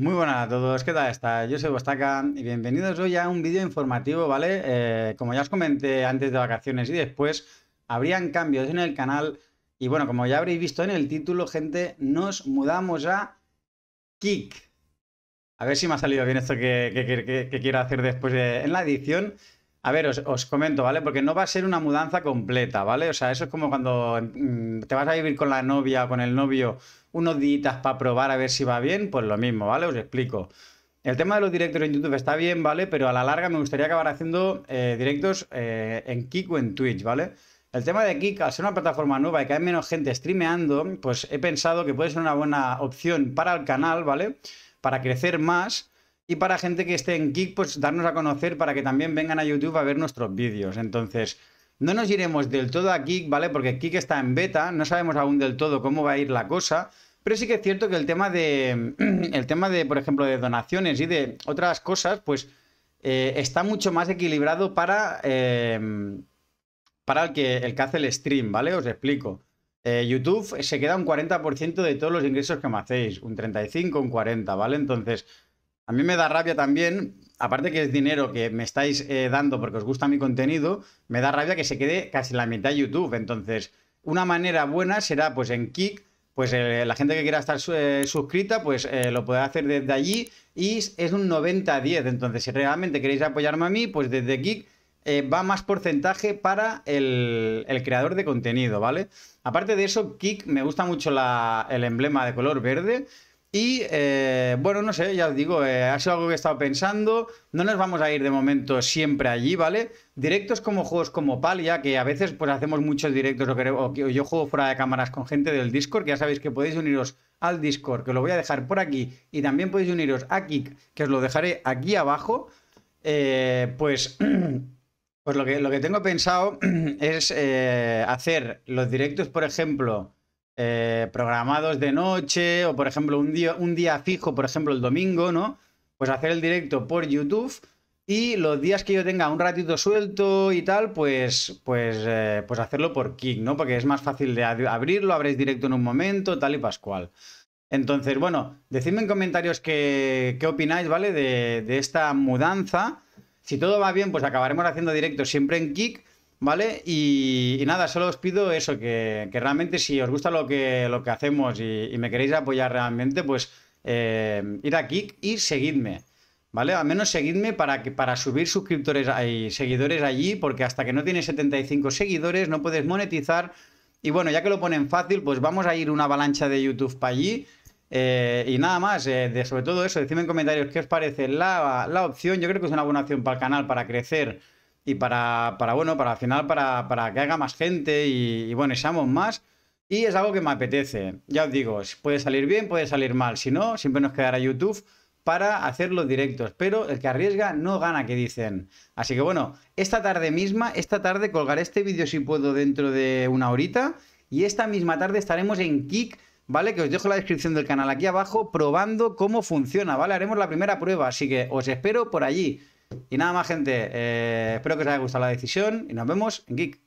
Muy buenas a todos, ¿qué tal está? Yo soy Bostaca y bienvenidos hoy a un vídeo informativo, ¿vale? Eh, como ya os comenté antes de vacaciones y después, habrían cambios en el canal y bueno, como ya habréis visto en el título, gente, nos mudamos a Kik. A ver si me ha salido bien esto que, quiero hacer después eh, en la edición. A ver, os, comento, ¿vale? Porque no va a ser una mudanza completa, ¿vale? O sea, eso es como cuando mm, te vas a vivir con la novia o con el novio unos días para probar a ver si va bien, pues lo mismo, ¿vale? Os explico. El tema de los directos en YouTube está bien, ¿vale? Pero a la larga me gustaría acabar haciendo eh, directos eh, en Kik o en Twitch, ¿vale? El tema de Kik, al ser una plataforma nueva y que hay menos gente streameando, pues he pensado que puede ser una buena opción para el canal, ¿vale? Para crecer más y para gente que esté en Kik, pues darnos a conocer para que también vengan a YouTube a ver nuestros vídeos. Entonces, no nos iremos del todo a Kik, ¿vale? Porque Kik está en beta, no sabemos aún del todo cómo va a ir la cosa. Pero sí que es cierto que el tema de, el tema de por ejemplo, de donaciones y de otras cosas, pues eh, está mucho más equilibrado para, em, para el, que, el que hace el stream, ¿vale? Os explico. Eh, YouTube se queda un 40% de todos los ingresos que me hacéis, un 35, un 40, ¿vale? Entonces, a mí me da rabia también, aparte que es dinero que me estáis eh, dando porque os gusta mi contenido, me da rabia que se quede casi la mitad YouTube. Entonces, una manera buena será pues en Kik, pues eh, la gente que quiera estar eh, suscrita, pues lo puede hacer desde allí y es un 90-10. Entonces, si realmente queréis apoyarme a mí, pues desde Kik va más porcentaje para el, creador de contenido, ¿vale? Aparte de eso, Kik me gusta mucho el emblema de color verde. Y eh, bueno, no sé, ya os digo, eh, ha sido algo que he estado pensando. No nos vamos a ir de momento siempre allí, ¿vale? Directos como juegos como Palia, que a veces pues hacemos muchos directos o, yo juego fuera de cámaras con gente del Discord, que ya sabéis que podéis uniros al Discord, que lo voy a dejar por aquí, y también podéis uniros a Kik, que os lo dejaré aquí abajo. Eh, pues, pues lo que, lo que tengo pensado es hacer los directos, por ejemplo eh, programados de noche o, por ejemplo, un día, un día fijo, por ejemplo, el domingo, ¿no? Pues hacer el directo por YouTube y los días que yo tenga un ratito suelto y tal, pues, pues, eh, pues hacerlo por Kick, ¿no? Porque es más fácil de abrirlo, abréis directo en un momento, tal y pascual. Entonces, bueno, decidme en comentarios qué, qué opináis, ¿vale? De, esta mudanza. Si todo va bien, pues acabaremos haciendo directo siempre en Kick. ¿Vale? Y, nada, solo os pido eso, que, realmente si os gusta lo que, lo que hacemos y, me queréis apoyar realmente, pues eh, ir a Kik y seguidme. ¿Vale? Al menos seguidme para, que, para subir suscriptores y seguidores allí, porque hasta que no tienes 75 seguidores no puedes monetizar. Y bueno, ya que lo ponen fácil, pues vamos a ir una avalancha de YouTube para allí. Eh, y nada más, eh, sobre todo eso, decidme en comentarios qué os parece la, la opción. Yo creo que es una buena opción para el canal, para crecer y para, bueno, para al final, para, para que haga más gente y, bueno, seamos más. Y es algo que me apetece. Ya os digo, puede salir bien, puede salir mal. Si no, siempre nos quedará YouTube para hacer los directos. Pero el que arriesga no gana, que dicen. Así que bueno, esta tarde misma, esta tarde colgaré este vídeo si puedo dentro de una horita. Y esta misma tarde estaremos en kick ¿vale? Que os dejo la descripción del canal aquí abajo, probando cómo funciona, ¿vale? Haremos la primera prueba, así que os espero por allí. Y nada más, gente. Eh, espero que os haya gustado la decisión y nos vemos en Geek.